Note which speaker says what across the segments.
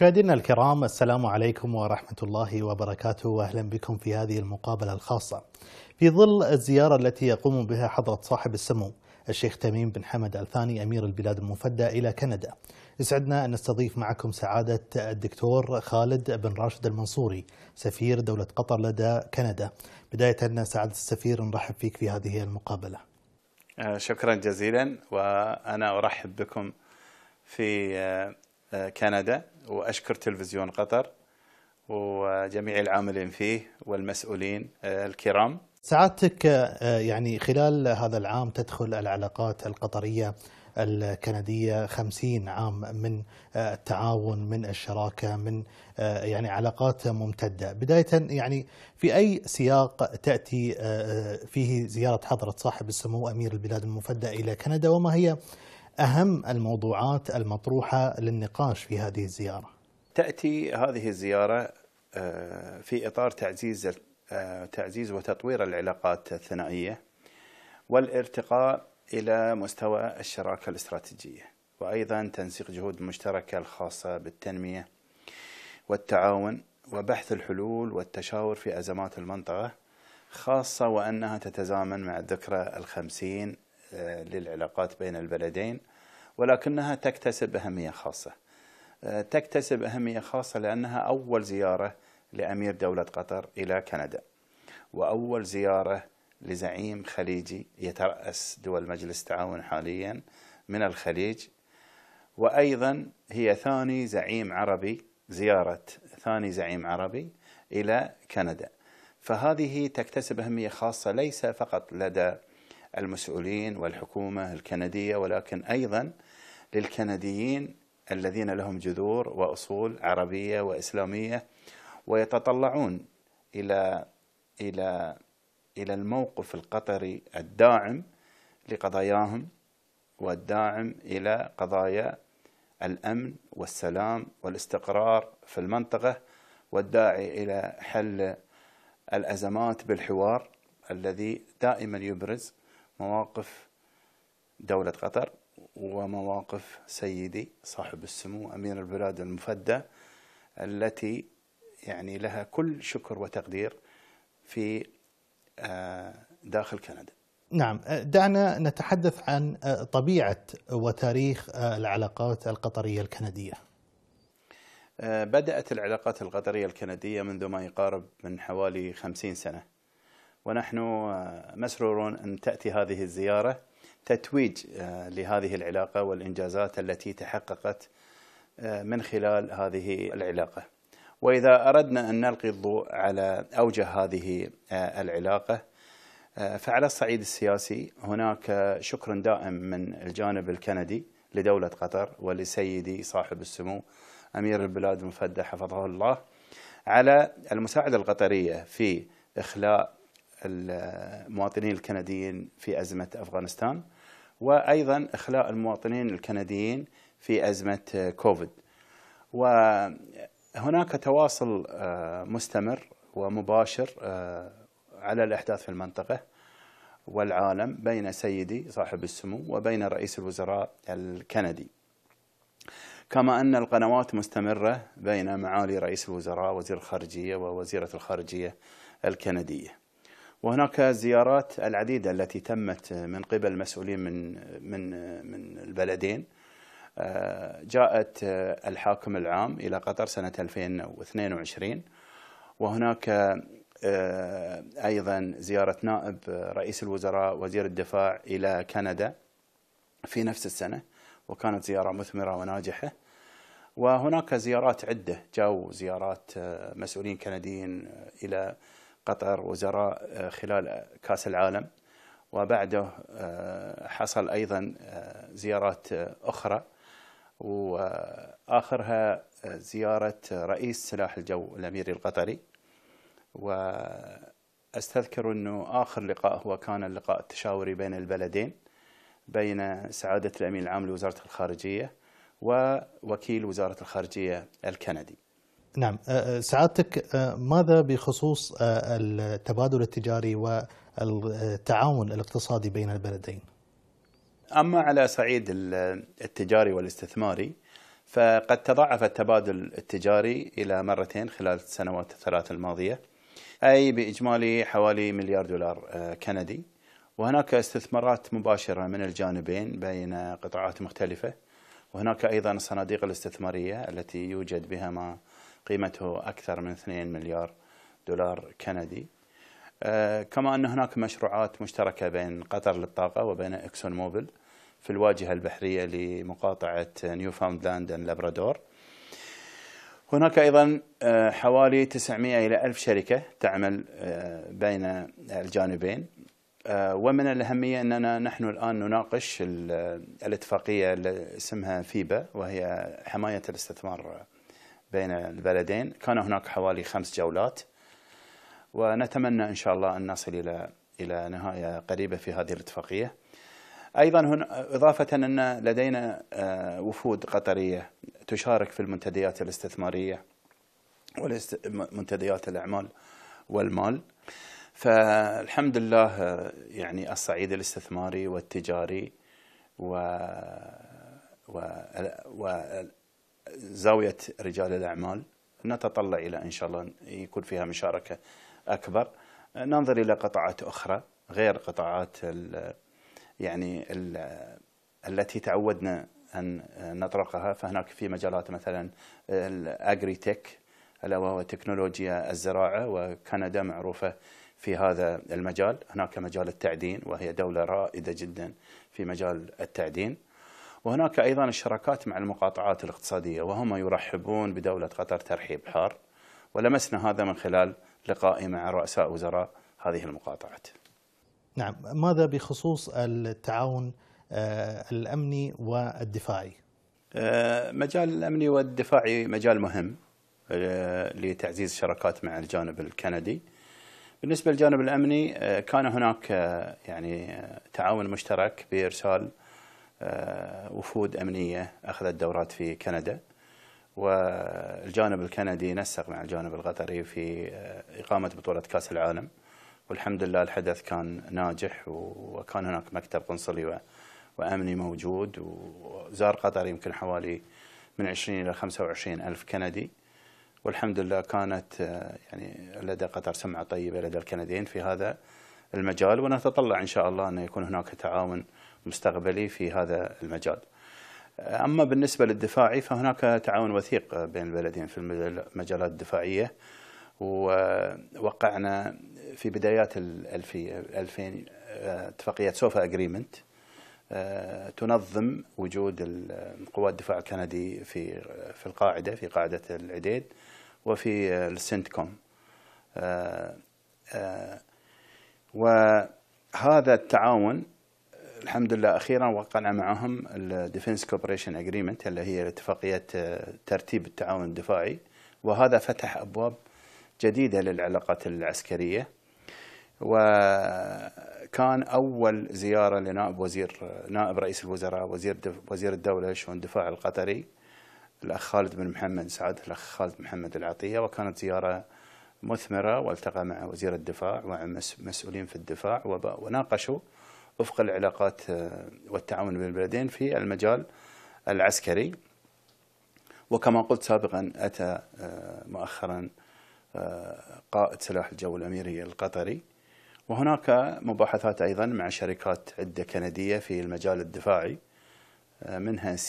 Speaker 1: مشاهدينا الكرام السلام عليكم ورحمة الله وبركاته وأهلا بكم في هذه المقابلة الخاصة في ظل الزيارة التي يقوم بها حضرة صاحب السمو الشيخ تميم بن حمد الثاني أمير البلاد المفدى إلى كندا يسعدنا أن نستضيف معكم سعادة الدكتور خالد بن راشد المنصوري سفير دولة قطر لدى كندا بداية سعادة السفير نرحب فيك في هذه المقابلة
Speaker 2: آه، شكرا جزيلا وأنا أرحب بكم في آه، كندا وأشكر تلفزيون قطر وجميع العاملين فيه والمسؤولين آه، الكرام
Speaker 1: سعادتك آه، يعني خلال هذا العام تدخل العلاقات القطرية الكندية خمسين عام من آه، التعاون من الشراكة من يعني علاقات ممتدة بداية يعني في أي سياق تأتي فيه زيارة حضرة صاحب السمو أمير البلاد المفدى إلى كندا وما هي أهم الموضوعات المطروحة للنقاش في هذه الزيارة
Speaker 2: تأتي هذه الزيارة آه، في إطار تعزيز آه، تعزيز وتطوير العلاقات الثنائية والارتقاء إلى مستوى الشراكة الاستراتيجية وأيضا تنسيق جهود مشتركة الخاصة بالتنمية والتعاون وبحث الحلول والتشاور في أزمات المنطقة خاصة وأنها تتزامن مع الذكرى الخمسين آه، للعلاقات بين البلدين ولكنها تكتسب أهمية خاصة آه، تكتسب أهمية خاصة لأنها أول زيارة لأمير دولة قطر إلى كندا وأول زيارة لزعيم خليجي يترأس دول مجلس التعاون حاليا من الخليج وأيضا هي ثاني زعيم عربي زيارة ثاني زعيم عربي إلى كندا فهذه تكتسب أهمية خاصة ليس فقط لدى المسؤولين والحكومة الكندية ولكن أيضا للكنديين الذين لهم جذور وأصول عربية وإسلامية ويتطلعون إلى إلى إلى الموقف القطري الداعم لقضاياهم والداعم إلى قضايا الأمن والسلام والاستقرار في المنطقة والداعي إلى حل الأزمات بالحوار الذي دائما يبرز مواقف دولة قطر ومواقف سيدي صاحب السمو أمير البلاد المفدى التي يعني لها كل شكر وتقدير في آه، داخل كندا
Speaker 1: نعم دعنا نتحدث عن آه، طبيعة وتاريخ آه، العلاقات القطرية الكندية
Speaker 2: بدأت العلاقات القطرية الكندية منذ ما يقارب من حوالي خمسين سنة ونحن آه، مسرورون أن تأتي هذه الزيارة تتويج آه، لهذه العلاقة والإنجازات التي تحققت آه، من خلال هذه العلاقة وإذا أردنا أن نلقي الضوء على أوجه هذه العلاقة فعلى الصعيد السياسي هناك شكر دائم من الجانب الكندي لدولة قطر ولسيدي صاحب السمو أمير البلاد المفدى حفظه الله على المساعدة القطرية في إخلاء المواطنين الكنديين في أزمة أفغانستان وأيضا إخلاء المواطنين الكنديين في أزمة كوفيد وهناك تواصل آه، مستمر ومباشر آه، على الأحداث في المنطقة والعالم بين سيدي صاحب السمو وبين رئيس الوزراء الكندي كما أن القنوات مستمرة بين معالي رئيس الوزراء وزير الخارجية ووزيرة الخارجية الكندية وهناك زيارات العديدة التي تمت من قبل مسؤولين من من من البلدين آه، جاءت آه، الحاكم العام إلى قطر سنة 2022 وهناك آه، أيضا زيارة نائب رئيس الوزراء وزير الدفاع إلى كندا في نفس السنة وكانت زيارة مثمرة وناجحة وهناك زيارات عدة جاءوا زيارات مسؤولين كنديين إلى قطر وزراء آه، خلال كاس العالم وبعده آه، حصل أيضا آه، زيارات أخرى وآخرها زيارة رئيس سلاح الجو الأميري القطري وأستذكر أنه آخر لقاء هو كان اللقاء التشاوري بين البلدين بين سعادة الأمين العام لوزارة الخارجية ووكيل وزارة الخارجية الكندي
Speaker 1: نعم أه، أه، سعادتك أه، ماذا بخصوص التبادل التجاري والتعاون الاقتصادي بين البلدين؟
Speaker 2: أما على صعيد التجاري والاستثماري فقد تضاعف التبادل التجاري إلى مرتين خلال السنوات الثلاث الماضية أي بإجمالي حوالي مليار دولار كندي وهناك استثمارات مباشرة من الجانبين بين قطاعات مختلفة وهناك أيضا الصناديق الاستثمارية التي يوجد بها ما قيمته أكثر من 2 مليار دولار كندي آه، كما أن هناك مشروعات مشتركة بين قطر للطاقة وبين إكسون موبل في الواجهة البحرية لمقاطعة نيوفاوندلاند لابرادور هناك أيضا آه، حوالي 900 إلى 1000 شركة تعمل آه، بين الجانبين ومن الأهمية أننا نحن الآن نناقش الاتفاقية اللي اسمها فيبا وهي حماية الاستثمار بين البلدين كان هناك حوالي خمس جولات ونتمنى إن شاء الله أن نصل إلى إلى نهاية قريبة في هذه الاتفاقية أيضا هنا إضافة أن لدينا آه، وفود قطرية تشارك في المنتديات الاستثمارية ومنتديات الأعمال والمال فالحمد لله آه، يعني الصعيد الاستثماري والتجاري و, و... و... زاوية رجال الأعمال نتطلع إلى إن شاء الله يكون فيها مشاركة أكبر ننظر إلى قطاعات أخرى غير قطاعات يعني التي تعودنا أن نطرقها فهناك في مجالات مثلا تك ألا وهو تكنولوجيا الزراعة وكندا معروفة في هذا المجال هناك مجال التعدين وهي دولة رائدة جدا في مجال التعدين وهناك أيضا الشراكات مع المقاطعات الاقتصادية وهم يرحبون بدولة قطر ترحيب حار ولمسنا هذا من خلال لقائي مع رؤساء وزراء هذه المقاطعات
Speaker 1: نعم ماذا بخصوص التعاون آه، الأمني والدفاعي؟
Speaker 2: آه، مجال الأمني والدفاعي مجال مهم آه، لتعزيز الشراكات مع الجانب الكندي بالنسبة للجانب الأمني كان هناك يعني تعاون مشترك بإرسال آه، وفود أمنية أخذت دورات في كندا والجانب الكندي نسق مع الجانب القطري في آه، إقامة بطولة كأس العالم والحمد لله الحدث كان ناجح وكان هناك مكتب قنصلي وأمني موجود وزار قطر يمكن حوالي من 20 إلى 25 ألف كندي والحمد لله كانت آه، يعني لدى قطر سمعة طيبة لدى الكنديين في هذا المجال ونتطلع إن شاء الله أن يكون هناك تعاون مستقبلي في هذا المجال أما بالنسبة للدفاعي فهناك تعاون وثيق بين البلدين في المجالات الدفاعية ووقعنا في بدايات الألفية 2000 اتفاقية سوفا أجريمنت آه، تنظم وجود قوات الدفاع الكندي في في القاعدة في قاعدة العديد وفي آه، السنت كوم آه، وهذا التعاون الحمد لله اخيرا وقعنا معهم الديفنس كوبريشن اجريمنت اللي هي اتفاقيه آه، ترتيب التعاون الدفاعي وهذا فتح ابواب جديده للعلاقات العسكريه وكان اول زياره لنائب وزير نائب رئيس الوزراء وزير وزير الدوله شؤون الدفاع القطري الاخ خالد بن محمد سعد الاخ خالد محمد العطيه وكانت زياره مثمره والتقى مع وزير الدفاع ومع مسؤولين في الدفاع وناقشوا وفق العلاقات آه، والتعاون بين البلدين في المجال العسكري وكما قلت سابقا أتى آه، مؤخرا آه، قائد سلاح الجو الأميري القطري وهناك مباحثات أيضا مع شركات عدة كندية في المجال الدفاعي منها CAE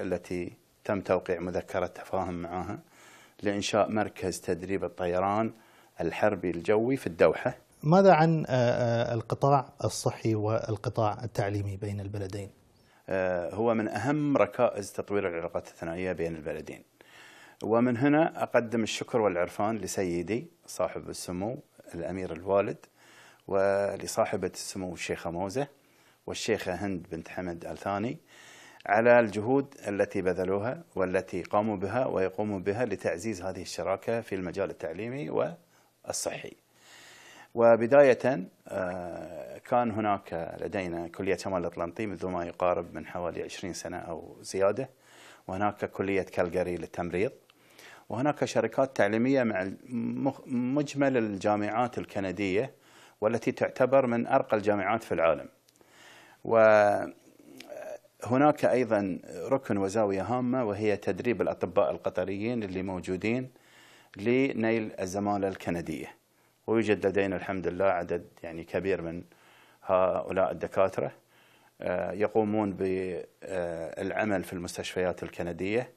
Speaker 2: التي تم توقيع مذكرة تفاهم معها لإنشاء مركز تدريب الطيران الحربي الجوي في الدوحة
Speaker 1: ماذا عن آه، آه، القطاع الصحي والقطاع التعليمي بين البلدين؟
Speaker 2: آه، هو من أهم ركائز تطوير العلاقات الثنائية بين البلدين ومن هنا أقدم الشكر والعرفان لسيدي صاحب السمو الأمير الوالد ولصاحبة السمو الشيخة موزة والشيخة هند بنت حمد الثاني على الجهود التي بذلوها والتي قاموا بها ويقوموا بها لتعزيز هذه الشراكة في المجال التعليمي والصحي وبداية آه، كان هناك لدينا كلية شمال الأطلنطي منذ ما يقارب من حوالي 20 سنة أو زيادة وهناك كلية كالجاري للتمريض وهناك شركات تعليمية مع مجمل الجامعات الكندية والتي تعتبر من أرقى الجامعات في العالم وهناك آه، أيضا ركن وزاوية هامة وهي تدريب الأطباء القطريين اللي موجودين لنيل الزمالة الكندية ويوجد لدينا الحمد لله عدد يعني كبير من هؤلاء الدكاترة آه، يقومون بالعمل في المستشفيات الكندية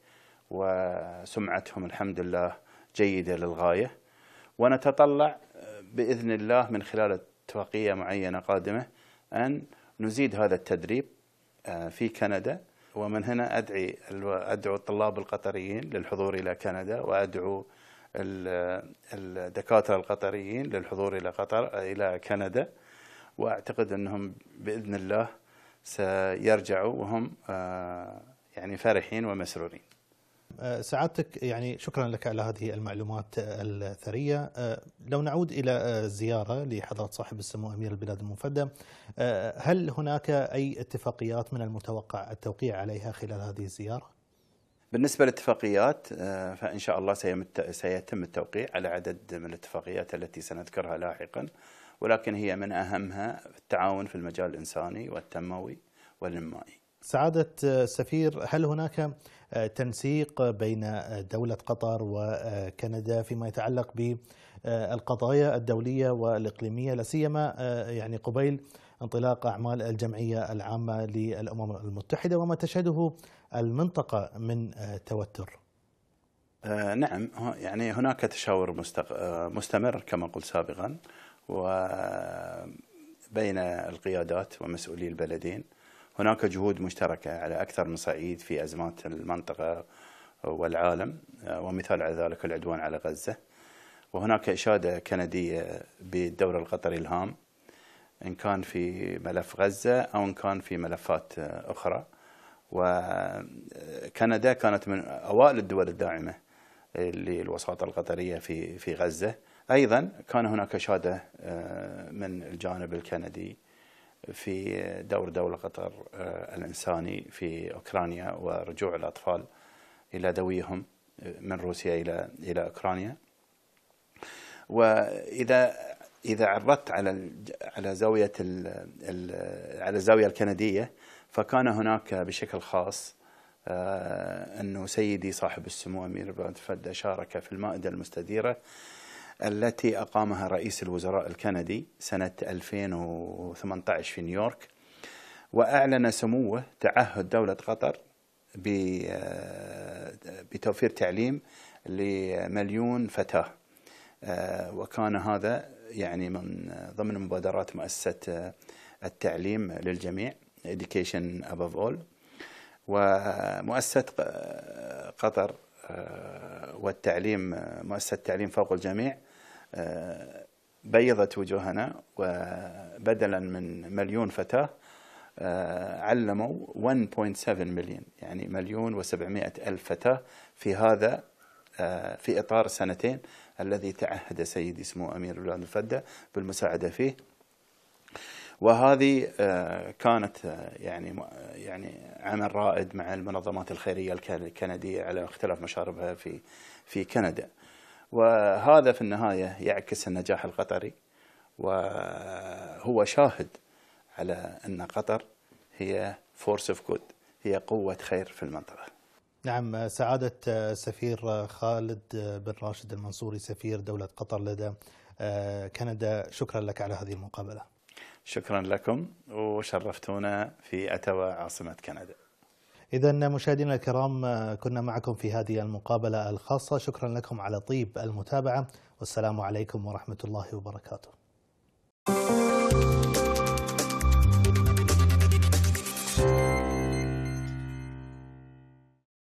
Speaker 2: وسمعتهم الحمد لله جيدة للغاية ونتطلع آه، بإذن الله من خلال اتفاقية معينة قادمة أن نزيد هذا التدريب آه، في كندا ومن هنا أدعي أدعو الطلاب القطريين للحضور إلى كندا وأدعو الدكاتره القطريين للحضور الى قطر الى كندا واعتقد انهم باذن الله سيرجعوا وهم آه، يعني فرحين ومسرورين.
Speaker 1: آه، سعادتك يعني شكرا لك على هذه المعلومات الثريه آه، لو نعود الى الزياره لحضره صاحب السمو امير البلاد المفدى هل هناك اي اتفاقيات من المتوقع التوقيع عليها خلال هذه الزياره؟
Speaker 2: بالنسبة للاتفاقيات آه، فإن شاء الله سيتم التوقيع على عدد من الاتفاقيات التي سنذكرها لاحقا ولكن هي من أهمها التعاون في المجال الإنساني والتنموي والإنمائي
Speaker 1: سعادة السفير آه، هل هناك آه، تنسيق بين دولة قطر وكندا فيما يتعلق بالقضايا الدولية والإقليمية لاسيما يعني قبيل انطلاق أعمال الجمعية العامة للأمم المتحدة وما تشهده المنطقة من آه، توتر
Speaker 2: آه، نعم يعني هناك تشاور آه، مستمر كما قلت سابقا وبين القيادات ومسؤولي البلدين هناك جهود مشتركة على أكثر من صعيد في أزمات المنطقة والعالم ومثال على ذلك العدوان على غزة وهناك إشادة كندية بالدور القطري الهام إن كان في ملف غزة أو إن كان في ملفات أخرى وكندا كانت من اوائل الدول الداعمه للوساطه القطريه في في غزه ايضا كان هناك شاده آه، من الجانب الكندي في دور دوله قطر آه، الانساني في اوكرانيا ورجوع الاطفال الى دويهم آه، من روسيا الى الى اوكرانيا واذا اذا عرضت على على زاويه على الزاويه الكنديه فكان هناك بشكل خاص آه، أنه سيدي صاحب السمو أمير بن فد شارك في المائدة المستديرة التي أقامها رئيس الوزراء الكندي سنة 2018 في نيويورك وأعلن سموه تعهد دولة قطر آه، بتوفير تعليم لمليون فتاة آه، وكان هذا يعني من ضمن مبادرات مؤسسة التعليم للجميع education above all ومؤسسة قطر آه، والتعليم مؤسسة التعليم فوق الجميع آه، بيضت وجوهنا وبدلا من مليون فتاة آه، علموا 1.7 مليون يعني مليون و700 ألف فتاة في هذا في إطار سنتين الذي تعهد سيدي سمو أمير الولاد الفدة بالمساعدة فيه وهذه آه، كانت آه، يعني يعني عمل رائد مع المنظمات الخيريه الكنديه على اختلاف مشاربها في في كندا. وهذا في النهايه يعكس النجاح القطري وهو شاهد على ان قطر هي فورس اوف جود هي قوه خير في المنطقه.
Speaker 1: نعم سعادة آه، سفير خالد بن راشد المنصوري سفير دولة قطر لدى كندا شكرا لك على هذه المقابلة
Speaker 2: شكرا لكم وشرفتونا في أتوا عاصمة كندا
Speaker 1: إذا مشاهدينا الكرام كنا معكم في هذه المقابلة الخاصة شكرا لكم على طيب المتابعة والسلام عليكم ورحمة الله وبركاته